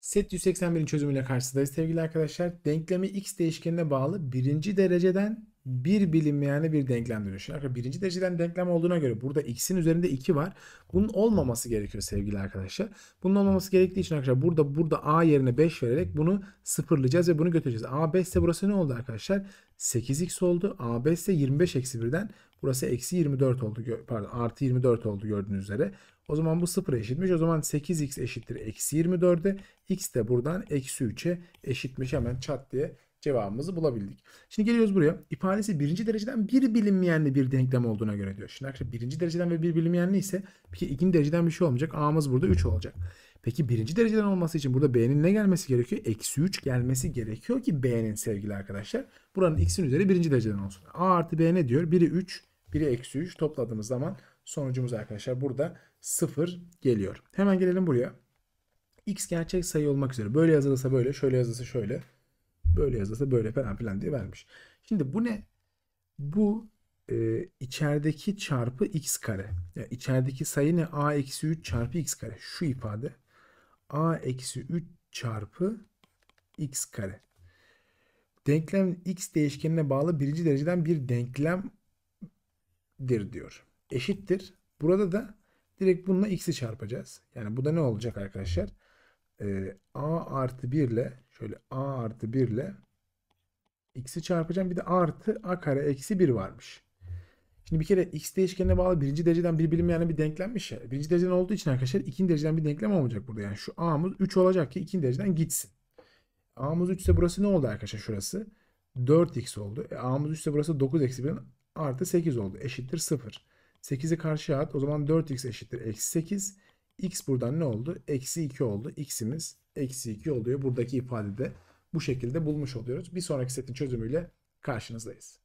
Set 181'in çözümüyle karşınızdayız sevgili arkadaşlar. Denklemi x değişkenine bağlı birinci dereceden bir bilinmeyenli bir denklem dönüşüyor. Arkadaşlar birinci dereceden denklem olduğuna göre burada x'in üzerinde 2 var. Bunun olmaması gerekiyor sevgili arkadaşlar. Bunun olmaması gerektiği için arkadaşlar burada burada a yerine 5 vererek bunu sıfırlayacağız ve bunu götüreceğiz. a 5 ise burası ne oldu arkadaşlar? 8x oldu. a 5 ise 25 eksi 1'den burası eksi 24 oldu. Pardon artı 24 oldu gördüğünüz üzere. O zaman bu 0 eşitmiş. O zaman 8x eşittir eksi 24'e. x de buradan eksi 3'e eşitmiş. Hemen çat diye cevabımızı bulabildik. Şimdi geliyoruz buraya. İfadesi birinci dereceden bir bilinmeyenli bir denklem olduğuna göre diyor. Şimdi arkadaşlar birinci dereceden ve bir bilinmeyenli ise peki ikinci dereceden bir şey olmayacak. A'mız burada 3 olacak. Peki birinci dereceden olması için burada B'nin ne gelmesi gerekiyor? Eksi 3 gelmesi gerekiyor ki B'nin sevgili arkadaşlar. Buranın X'in üzeri birinci dereceden olsun. A artı B ne diyor? Biri 3, biri eksi 3 topladığımız zaman sonucumuz arkadaşlar burada 0 geliyor. Hemen gelelim buraya. X gerçek sayı olmak üzere. Böyle yazılırsa böyle, şöyle yazılırsa şöyle böyle yazılsa böyle falan filan diye vermiş. Şimdi bu ne? Bu e, içerideki çarpı x kare. Yani içerideki sayı ne? a eksi 3 çarpı x kare. Şu ifade. a eksi 3 çarpı x kare. Denklem x değişkenine bağlı birinci dereceden bir denklemdir diyor. Eşittir. Burada da direkt bununla x'i çarpacağız. Yani bu da ne olacak arkadaşlar? Ee, a artı 1 ile Şöyle a artı 1 ile x'i çarpacağım. Bir de artı a kare eksi 1 varmış. Şimdi bir kere x değişkenine bağlı birinci dereceden bir bilim yani bir denklemmiş ya. Birinci dereceden olduğu için arkadaşlar ikinci dereceden bir denklem olmayacak burada. Yani şu a'mız 3 olacak ki ikinci dereceden gitsin. a'mız 3 ise burası ne oldu arkadaşlar şurası? 4x oldu. E, a'mız 3 ise burası 9 eksi 1 artı 8 oldu. Eşittir 0. 8'i karşıya at. O zaman 4x eşittir eksi 8. x buradan ne oldu? Eksi 2 oldu. x'imiz eksi 2 oluyor. Buradaki ifadede bu şekilde bulmuş oluyoruz. Bir sonraki setin çözümüyle karşınızdayız.